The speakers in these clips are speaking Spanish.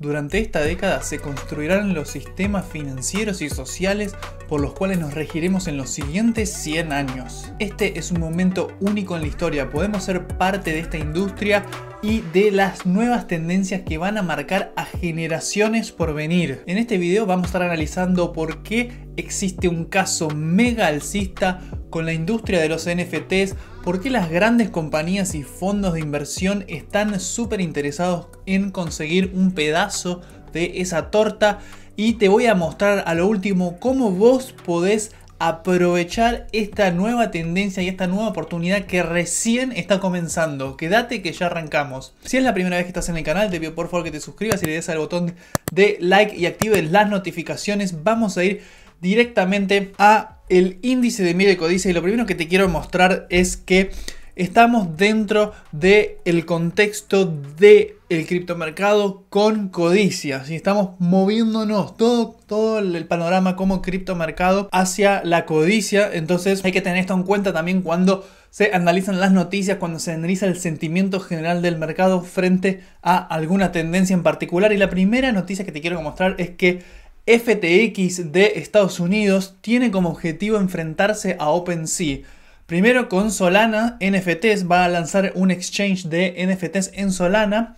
Durante esta década se construirán los sistemas financieros y sociales por los cuales nos regiremos en los siguientes 100 años. Este es un momento único en la historia, podemos ser parte de esta industria y de las nuevas tendencias que van a marcar a generaciones por venir. En este video vamos a estar analizando por qué existe un caso mega alcista con la industria de los NFTs, por qué las grandes compañías y fondos de inversión están súper interesados en conseguir un pedazo de esa torta y te voy a mostrar a lo último cómo vos podés aprovechar esta nueva tendencia y esta nueva oportunidad que recién está comenzando. Quédate que ya arrancamos. Si es la primera vez que estás en el canal, te pido por favor que te suscribas y le des al botón de like y actives las notificaciones. Vamos a ir directamente a el índice de miedo Codicia y lo primero que te quiero mostrar es que estamos dentro del contexto del criptomercado con codicia. si Estamos moviéndonos todo, todo el panorama como criptomercado hacia la codicia. Entonces hay que tener esto en cuenta también cuando se analizan las noticias, cuando se analiza el sentimiento general del mercado frente a alguna tendencia en particular. Y la primera noticia que te quiero mostrar es que FTX de Estados Unidos tiene como objetivo enfrentarse a OpenSea. Primero con Solana NFTs, va a lanzar un exchange de NFTs en Solana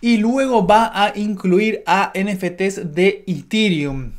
y luego va a incluir a NFTs de Ethereum.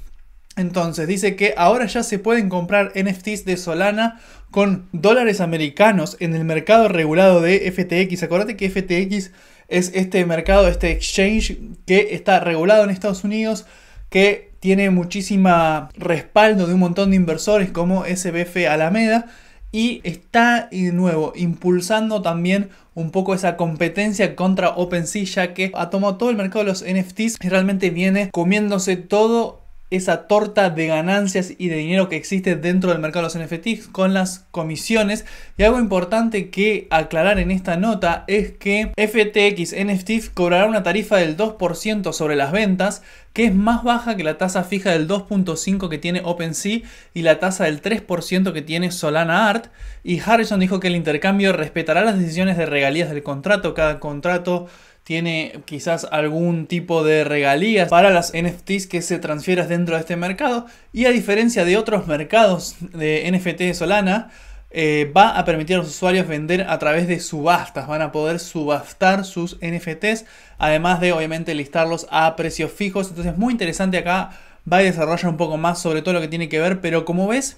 Entonces dice que ahora ya se pueden comprar NFTs de Solana con dólares americanos en el mercado regulado de FTX. Acordate que FTX es este mercado, este exchange que está regulado en Estados Unidos que tiene muchísima respaldo de un montón de inversores como SBF Alameda y está de nuevo impulsando también un poco esa competencia contra OpenSea ya que ha tomado todo el mercado de los NFTs y realmente viene comiéndose todo esa torta de ganancias y de dinero que existe dentro del mercado de los NFTs con las comisiones. Y algo importante que aclarar en esta nota es que FTX NFTs cobrará una tarifa del 2% sobre las ventas, que es más baja que la tasa fija del 2.5 que tiene OpenSea y la tasa del 3% que tiene Solana Art. Y Harrison dijo que el intercambio respetará las decisiones de regalías del contrato, cada contrato tiene quizás algún tipo de regalías para las NFTs que se transfieran dentro de este mercado y a diferencia de otros mercados de NFT de Solana, eh, va a permitir a los usuarios vender a través de subastas. Van a poder subastar sus NFTs, además de obviamente listarlos a precios fijos. Entonces, muy interesante acá. Va a desarrollar un poco más sobre todo lo que tiene que ver, pero como ves,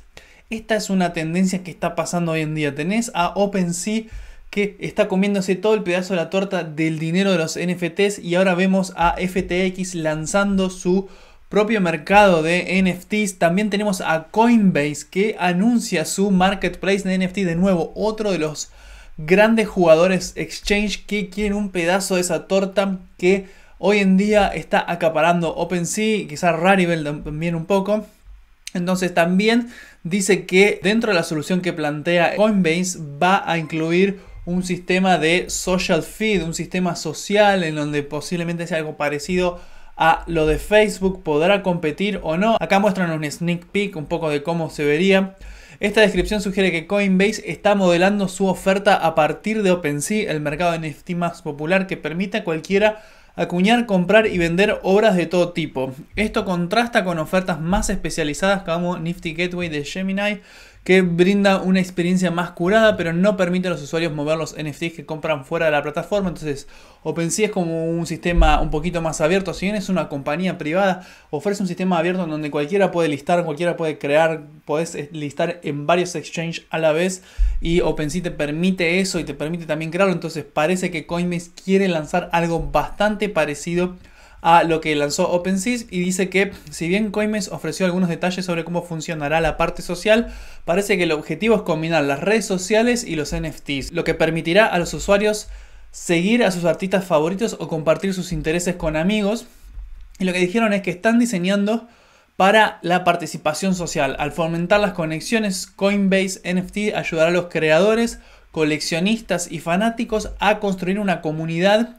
esta es una tendencia que está pasando hoy en día. Tenés a OpenSea que está comiéndose todo el pedazo de la torta del dinero de los NFTs y ahora vemos a FTX lanzando su propio mercado de NFTs. También tenemos a Coinbase que anuncia su marketplace de NFT de nuevo, otro de los grandes jugadores exchange que quieren un pedazo de esa torta que hoy en día está acaparando OpenSea, quizás Rarible también un poco. Entonces también dice que dentro de la solución que plantea Coinbase va a incluir un sistema de social feed, un sistema social en donde posiblemente sea algo parecido a lo de Facebook, podrá competir o no. Acá muestran un sneak peek un poco de cómo se vería. Esta descripción sugiere que Coinbase está modelando su oferta a partir de OpenSea, el mercado de NFT más popular que permite a cualquiera acuñar, comprar y vender obras de todo tipo. Esto contrasta con ofertas más especializadas como Nifty Gateway de Gemini, que brinda una experiencia más curada, pero no permite a los usuarios mover los NFTs que compran fuera de la plataforma. Entonces, OpenSea es como un sistema un poquito más abierto. Si bien es una compañía privada, ofrece un sistema abierto en donde cualquiera puede listar, cualquiera puede crear, podés eh, listar en varios exchanges a la vez y OpenSea te permite eso y te permite también crearlo. Entonces, parece que Coinbase quiere lanzar algo bastante parecido a lo que lanzó OpenSea y dice que si bien Coinbase ofreció algunos detalles sobre cómo funcionará la parte social, parece que el objetivo es combinar las redes sociales y los NFTs, lo que permitirá a los usuarios seguir a sus artistas favoritos o compartir sus intereses con amigos. Y lo que dijeron es que están diseñando para la participación social. Al fomentar las conexiones, Coinbase NFT ayudará a los creadores, coleccionistas y fanáticos a construir una comunidad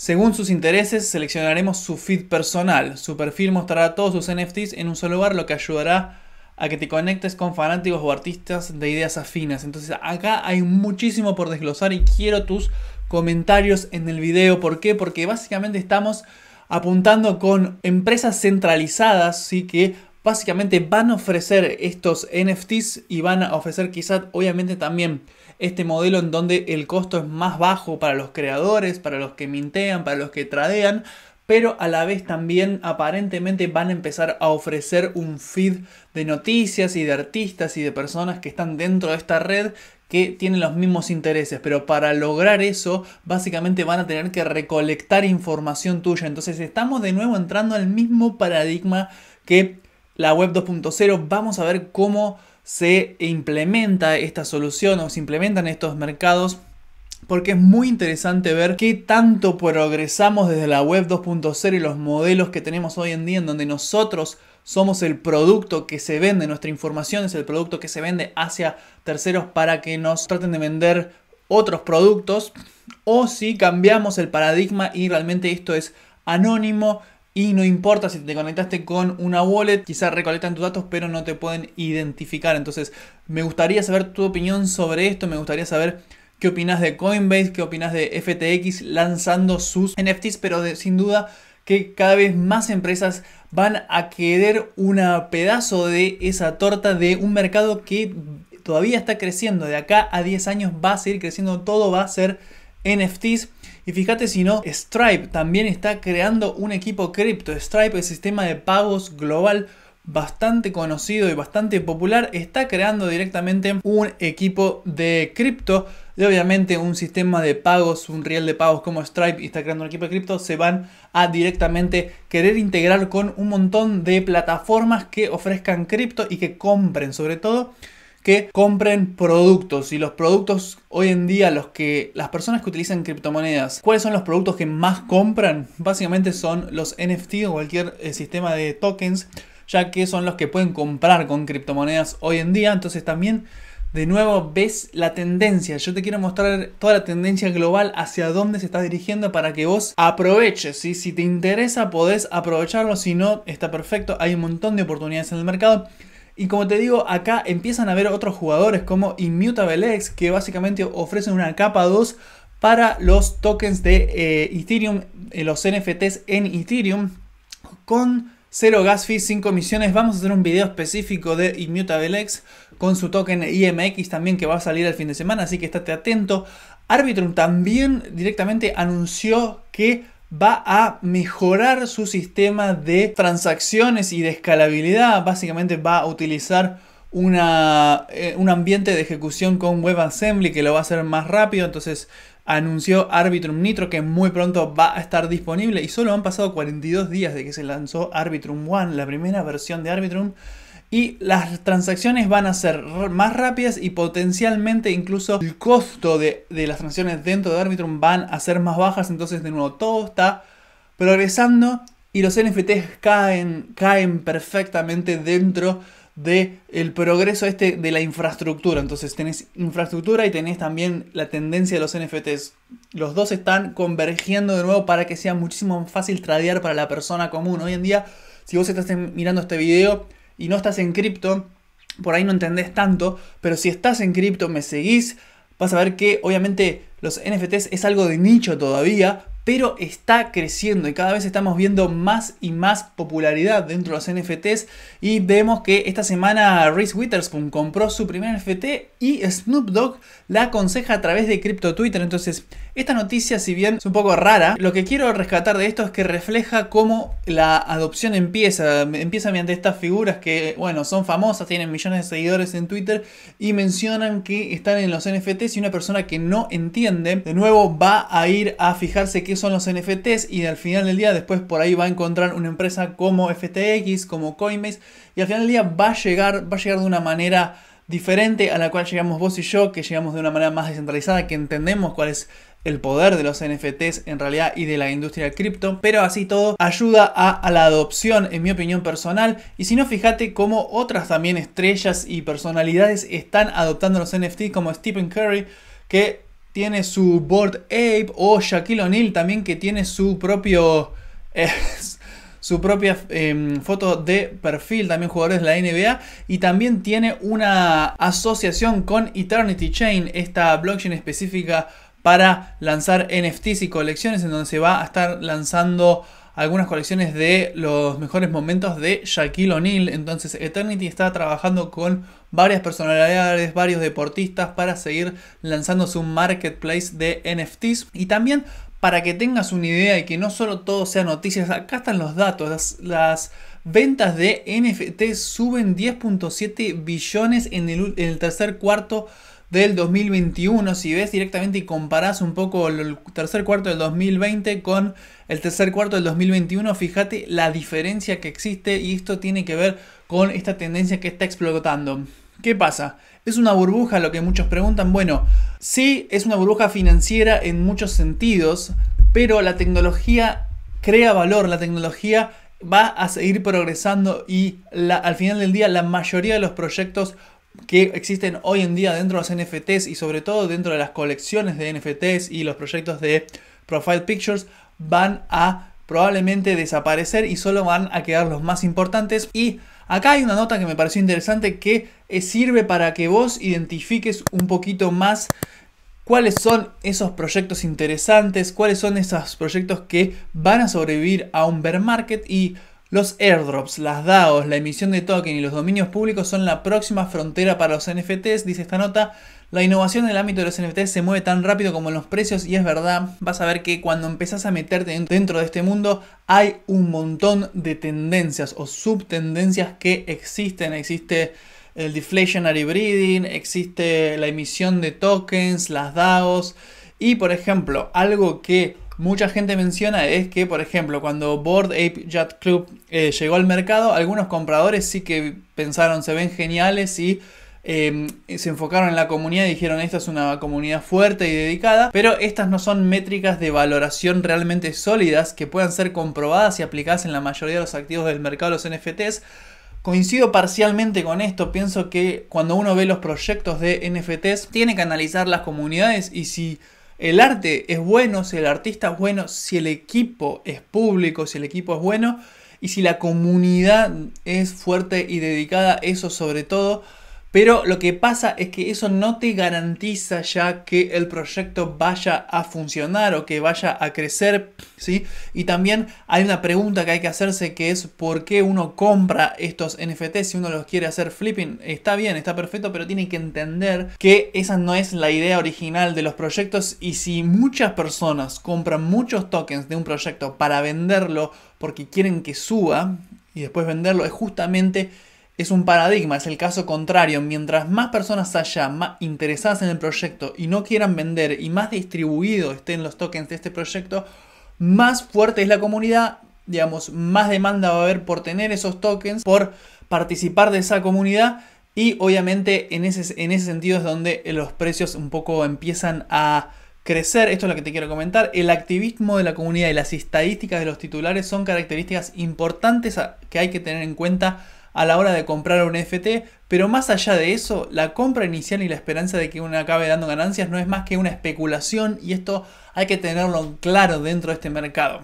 según sus intereses, seleccionaremos su feed personal. Su perfil mostrará todos sus NFTs en un solo lugar, lo que ayudará a que te conectes con fanáticos o artistas de ideas afinas. Entonces acá hay muchísimo por desglosar y quiero tus comentarios en el video. ¿Por qué? Porque básicamente estamos apuntando con empresas centralizadas, sí que básicamente van a ofrecer estos NFTs y van a ofrecer quizás obviamente también este modelo en donde el costo es más bajo para los creadores, para los que mintean, para los que tradean, pero a la vez también aparentemente van a empezar a ofrecer un feed de noticias y de artistas y de personas que están dentro de esta red que tienen los mismos intereses, pero para lograr eso básicamente van a tener que recolectar información tuya, entonces estamos de nuevo entrando al mismo paradigma que la web 2.0. Vamos a ver cómo se implementa esta solución o se implementan estos mercados porque es muy interesante ver qué tanto progresamos desde la web 2.0 y los modelos que tenemos hoy en día en donde nosotros somos el producto que se vende, nuestra información es el producto que se vende hacia terceros para que nos traten de vender otros productos o si cambiamos el paradigma y realmente esto es anónimo, y no importa si te conectaste con una wallet, quizás recolectan tus datos, pero no te pueden identificar. Entonces, me gustaría saber tu opinión sobre esto, me gustaría saber qué opinas de Coinbase, qué opinas de FTX lanzando sus NFTs, pero sin duda que cada vez más empresas van a querer un pedazo de esa torta de un mercado que todavía está creciendo. De acá a 10 años va a seguir creciendo, todo va a ser NFTs. Y fíjate si no, Stripe también está creando un equipo cripto. Stripe, el sistema de pagos global bastante conocido y bastante popular, está creando directamente un equipo de cripto. Y obviamente un sistema de pagos, un riel de pagos como Stripe y está creando un equipo de cripto, se van a directamente querer integrar con un montón de plataformas que ofrezcan cripto y que compren sobre todo que compren productos y los productos hoy en día los que las personas que utilizan criptomonedas, ¿cuáles son los productos que más compran? Básicamente son los NFT o cualquier eh, sistema de tokens, ya que son los que pueden comprar con criptomonedas hoy en día, entonces también de nuevo ves la tendencia. Yo te quiero mostrar toda la tendencia global hacia dónde se está dirigiendo para que vos aproveches. y Si te interesa, podés aprovecharlo. Si no, está perfecto. Hay un montón de oportunidades en el mercado. Y como te digo, acá empiezan a ver otros jugadores como Immutable X, que básicamente ofrecen una capa 2 para los tokens de eh, Ethereum, eh, los NFTs en Ethereum, con cero gas fee, 5 misiones. Vamos a hacer un video específico de ImmutableX con su token IMX también que va a salir el fin de semana, así que estate atento. Arbitrum también directamente anunció que va a mejorar su sistema de transacciones y de escalabilidad. Básicamente va a utilizar eh, un ambiente de ejecución con WebAssembly que lo va a hacer más rápido. Entonces anunció Arbitrum Nitro que muy pronto va a estar disponible y solo han pasado 42 días de que se lanzó Arbitrum One, la primera versión de Arbitrum y las transacciones van a ser más rápidas y potencialmente incluso el costo de, las transacciones dentro de Arbitrum van a ser más bajas. Entonces, de nuevo, todo está progresando y los NFTs caen, caen perfectamente dentro del progreso este de la infraestructura. Entonces tenés infraestructura y tenés también la tendencia de los NFTs. Los dos están convergiendo de nuevo para que sea muchísimo más fácil tradear para la persona común. Hoy en día, si vos estás mirando este video, y no estás en cripto, por ahí no entendés tanto, pero si estás en cripto, me seguís, vas a ver que obviamente los NFTs es algo de nicho todavía, pero está creciendo y cada vez estamos viendo más y más popularidad dentro de los NFTs y vemos que esta semana Reese Witherspoon compró su primer NFT y Snoop Dogg la aconseja a través de Crypto Twitter, entonces esta noticia, si bien es un poco rara, lo que quiero rescatar de esto es que refleja cómo la adopción empieza. Empieza mediante estas figuras que, bueno, son famosas, tienen millones de seguidores en Twitter y mencionan que están en los NFTs y una persona que no entiende, de nuevo va a ir a fijarse qué son los NFTs y al final del día después por ahí va a encontrar una empresa como FTX, como Coinbase y al final del día va a llegar, va a llegar de una manera diferente a la cual llegamos vos y yo, que llegamos de una manera más descentralizada, que entendemos cuál es el poder de los NFTs en realidad y de la industria del cripto, pero así todo ayuda a, la adopción, en mi opinión personal. Y si no, fíjate cómo otras también estrellas y personalidades están adoptando los NFTs como Stephen Curry, que tiene su Board Ape, o Shaquille O'Neal también, que tiene su propio. Eh, su propia em, foto de perfil, también jugadores de la NBA y también tiene una asociación con Eternity Chain, esta blockchain específica para lanzar NFTs y colecciones en donde se va a estar lanzando algunas colecciones de los mejores momentos de Shaquille O'Neal. Entonces Eternity está trabajando con varias personalidades, varios deportistas para seguir lanzando su marketplace de NFTs y también para que tengas una idea y que no solo todo sea noticias, acá están los datos. Las, ventas de NFT suben 10.7 billones en el, en el, tercer cuarto del 2021. Si ves directamente y comparás un poco el tercer cuarto del 2020 con el tercer cuarto del 2021, fíjate la diferencia que existe y esto tiene que ver con esta tendencia que está explotando. ¿Qué pasa? ¿Es una burbuja lo que muchos preguntan? Bueno, sí, es una burbuja financiera en muchos sentidos, pero la tecnología crea valor, la tecnología va a seguir progresando y al final del día la mayoría de los proyectos que existen hoy en día dentro de las NFTs y sobre todo dentro de las colecciones de NFTs y los proyectos de Profile Pictures van a probablemente desaparecer y solo van a quedar los más importantes y Acá hay una nota que me pareció interesante que eh, sirve para que vos identifiques un poquito más cuáles son esos proyectos interesantes, cuáles son esos proyectos que van a sobrevivir a un bear market y los airdrops, las DAOs, la emisión de token y los dominios públicos son la próxima frontera para los NFTs, dice esta nota. La innovación en el ámbito de los NFTs se mueve tan rápido como en los precios y es verdad, vas a ver que cuando empezás a meterte dentro de este mundo hay un montón de tendencias o subtendencias que existen. Existe el deflationary breeding, existe la emisión de tokens, las DAOs y por ejemplo, algo que mucha gente menciona es que, por ejemplo, cuando Board Ape Yacht Club eh, llegó al mercado, algunos compradores sí que pensaron se ven geniales y Em, se enfocaron en la comunidad y dijeron esta es una comunidad fuerte y dedicada, pero estas no son métricas de valoración realmente sólidas que puedan ser comprobadas y aplicadas en la mayoría de los activos del mercado los NFTs. Coincido parcialmente con esto, pienso que cuando uno ve los proyectos de NFTs tiene que analizar las comunidades y si el arte es bueno, si el artista es bueno, si el equipo es público, si el equipo es bueno y si la comunidad es fuerte y dedicada, eso sobre todo pero lo que pasa es que eso no te garantiza ya que el proyecto vaya a funcionar o que vaya a crecer, ¿sí? Y también hay una pregunta que hay que hacerse que es ¿por qué uno compra estos NFT si uno los quiere hacer flipping? Está bien, está perfecto, pero tiene que entender que esa no es la idea original de los proyectos y si muchas personas compran muchos tokens de un proyecto para venderlo porque quieren que suba y después venderlo es justamente es un paradigma, es el caso contrario. Mientras más personas haya más interesadas en el proyecto y no quieran vender y más distribuidos estén los tokens de este proyecto, más fuerte es la comunidad, digamos, más demanda va a haber por tener esos tokens, por participar de esa comunidad y obviamente en ese, en ese sentido es donde los precios un poco empiezan a crecer, esto es lo que te quiero comentar, el activismo de la comunidad y las estadísticas de los titulares son características importantes que hay que tener en cuenta a la hora de comprar un FT, pero más allá de eso, la compra inicial y la esperanza de que uno acabe dando ganancias no es más que una especulación y esto hay que tenerlo claro dentro de este mercado.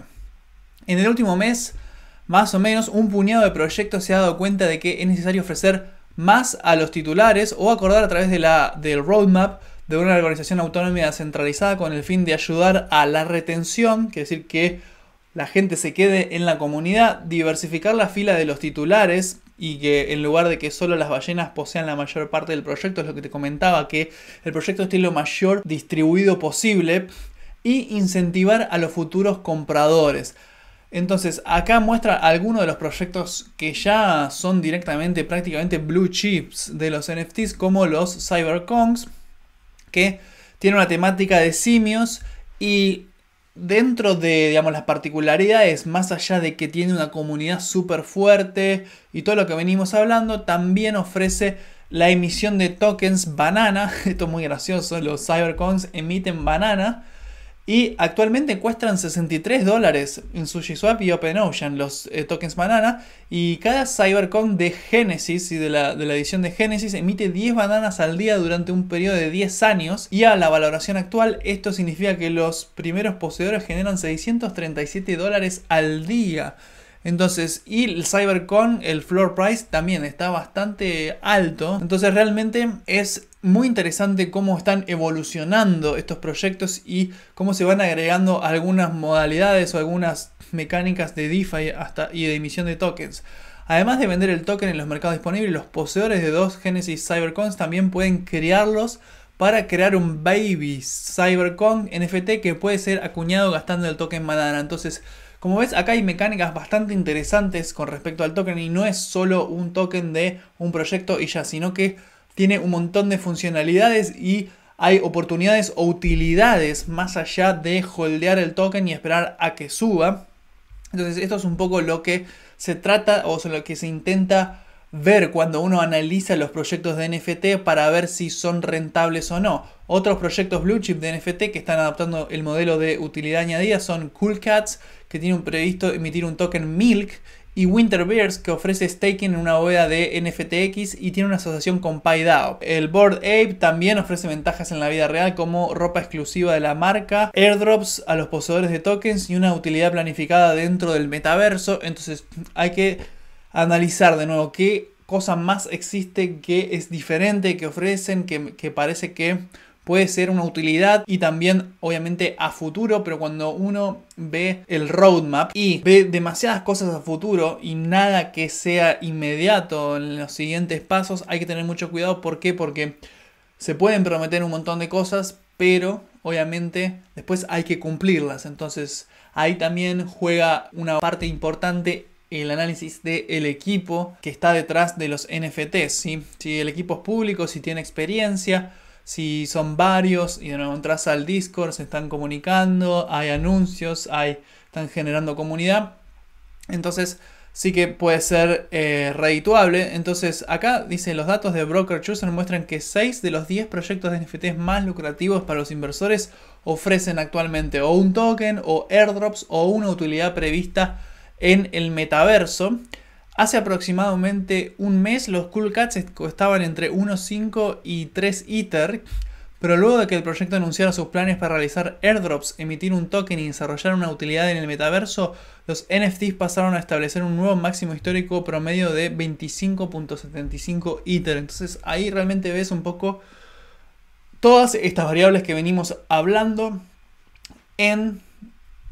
En el último mes, más o menos, un puñado de proyectos se ha dado cuenta de que es necesario ofrecer más a los titulares o acordar a través de la, del roadmap de una organización autónoma centralizada con el fin de ayudar a la retención, que es decir, que la gente se quede en la comunidad, diversificar la fila de los titulares, y que en lugar de que solo las ballenas posean la mayor parte del proyecto, es lo que te comentaba, que el proyecto esté lo mayor distribuido posible y incentivar a los futuros compradores. Entonces, acá muestra algunos de los proyectos que ya son directamente prácticamente blue chips de los NFTs, como los CyberKongs, que tiene una temática de simios y dentro de las particularidades, más allá de que tiene una comunidad súper fuerte y todo lo que venimos hablando, también ofrece la emisión de tokens banana. Esto es muy gracioso, los cybercons emiten banana y actualmente cuestan 63 dólares en SushiSwap y OpenOcean los eh, tokens banana. Y cada CyberCon de Genesis y de la, de la edición de Genesis emite 10 bananas al día durante un periodo de 10 años. Y a la valoración actual, esto significa que los primeros poseedores generan 637 dólares al día. Entonces, y el CyberCon, el floor price también está bastante alto. Entonces, realmente es muy interesante cómo están evolucionando estos proyectos y cómo se van agregando algunas modalidades o algunas mecánicas de DeFi y de emisión de tokens. Además de vender el token en los mercados disponibles, los poseedores de dos Genesis Cybercons también pueden crearlos para crear un baby Cybercon NFT que puede ser acuñado gastando el token Manana. Entonces, como ves, acá hay mecánicas bastante interesantes con respecto al token y no es solo un token de un proyecto y ya, sino que tiene un montón de funcionalidades y hay oportunidades o utilidades más allá de holdear el token y esperar a que suba. Entonces esto es un poco lo que se trata o lo que se intenta ver cuando uno analiza los proyectos de NFT para ver si son rentables o no. Otros proyectos blue chip de NFT que están adaptando el modelo de utilidad añadida son Cool Cats que tiene un previsto emitir un token Milk, y Winter Bears, que ofrece staking en una bóveda de NFTX y tiene una asociación con PyDAO. El Board Ape también ofrece ventajas en la vida real como ropa exclusiva de la marca, airdrops a los poseedores de tokens y una utilidad planificada dentro del metaverso. Entonces hay que analizar de nuevo qué cosa más existe que es diferente, que ofrecen, que parece que puede ser una utilidad y también obviamente a futuro, pero cuando uno ve el roadmap y ve demasiadas cosas a futuro y nada que sea inmediato en los siguientes pasos, hay que tener mucho cuidado. ¿Por qué? Porque se pueden prometer un montón de cosas, pero obviamente después hay que cumplirlas. Entonces ahí también juega una parte importante el análisis del equipo que está detrás de los NFTs. Si el equipo es público, si tiene experiencia si son varios y de nuevo entras al Discord, se están comunicando, hay anuncios, hay, están generando comunidad. Entonces sí que puede ser eh, redituable. Entonces acá dice los datos de Broker Chooser muestran que 6 de los 10 proyectos de NFTs más lucrativos para los inversores ofrecen actualmente o un token o airdrops o una utilidad prevista en el metaverso. Hace aproximadamente un mes los Cool Cats estaban entre 1.5 y 3 Ether, pero luego de que el proyecto anunciara sus planes para realizar airdrops, emitir un token y desarrollar una utilidad en el metaverso, los NFTs pasaron a establecer un nuevo máximo histórico promedio de 25.75 Ether. Entonces ahí realmente ves un poco todas estas variables que venimos hablando en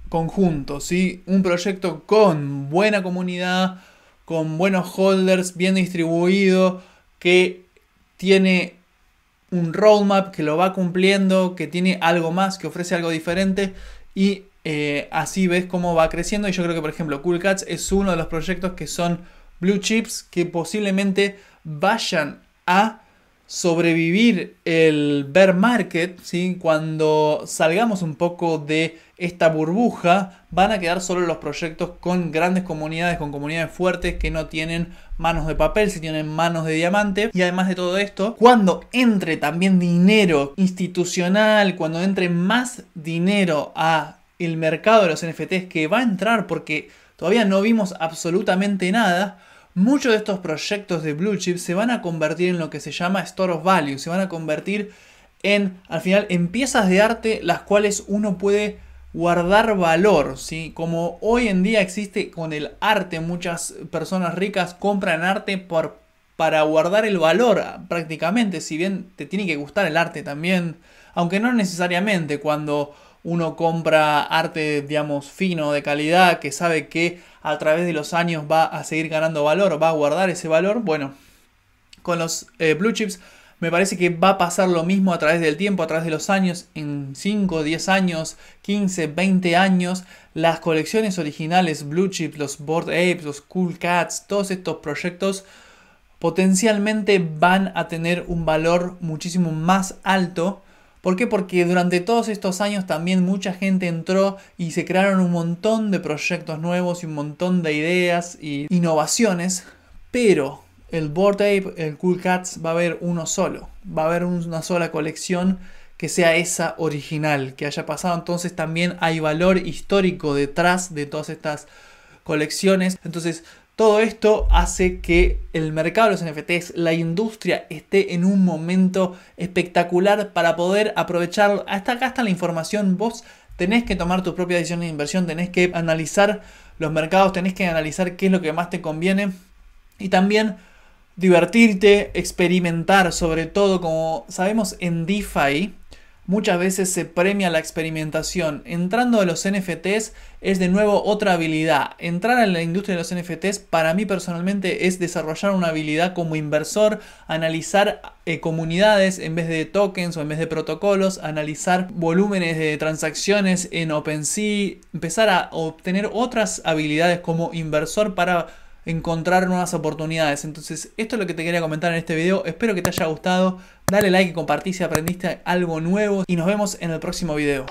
conjunto, ¿sí? Un proyecto con buena comunidad, con buenos holders, bien distribuido, que tiene un roadmap que lo va cumpliendo, que tiene algo más, que ofrece algo diferente y eh, así ves cómo va creciendo. Y yo creo que, por ejemplo, Cool Cats es uno de los proyectos que son blue chips que posiblemente vayan a sobrevivir el bear market, cuando salgamos un poco de esta burbuja, van a quedar solo los proyectos con grandes comunidades, con comunidades fuertes que no tienen manos de papel, si tienen manos de diamante. Y además de todo esto, cuando entre también dinero institucional, cuando entre más dinero a el mercado de los NFTs que va a entrar porque todavía no vimos absolutamente nada, muchos de estos proyectos de blue chip se van a convertir en lo que se llama store of value, se van a convertir en al final en piezas de arte las cuales uno puede guardar valor, ¿sí? Como hoy en día existe con el arte, muchas personas ricas compran arte por, para guardar el valor ah, prácticamente, si bien te tiene que gustar el arte también, aunque no necesariamente cuando uno compra arte, digamos, fino, de calidad, que sabe que a través de los años va a seguir ganando valor, va a guardar ese valor, bueno, con los eh, blue chips me parece que va a pasar lo mismo a través del tiempo, a través de los años, en 5, 10 años, 15, 20 años. Las colecciones originales, Blue Chip, los Board Apes, los Cool Cats, todos estos proyectos potencialmente van a tener un valor muchísimo más alto. ¿Por qué? Porque durante todos estos años también mucha gente entró y se crearon un montón de proyectos nuevos y un montón de ideas y innovaciones. Pero el Bored Ape, el Cool Cats, va a haber uno solo. Va a haber una sola colección que sea esa original, que haya pasado. Entonces también hay valor histórico detrás de todas estas colecciones. Entonces todo esto hace que el mercado de los NFTs, la industria, esté en un momento espectacular para poder aprovecharlo. Hasta acá está la información. Vos tenés que tomar tus propias decisiones de inversión, tenés que analizar los mercados, tenés que analizar qué es lo que más te conviene. Y también divertirte, experimentar, sobre todo como sabemos en DeFi, muchas veces se premia la experimentación. Entrando a los NFTs es de nuevo otra habilidad. Entrar a la industria de los NFTs para mí personalmente es desarrollar una habilidad como inversor, analizar eh, comunidades en vez de tokens o en vez de protocolos, analizar volúmenes de transacciones en OpenSea, empezar a obtener otras habilidades como inversor para encontrar nuevas oportunidades. Entonces, esto es lo que te quería comentar en este video. Espero que te haya gustado. Dale like y compartí si aprendiste algo nuevo. Y nos vemos en el próximo video.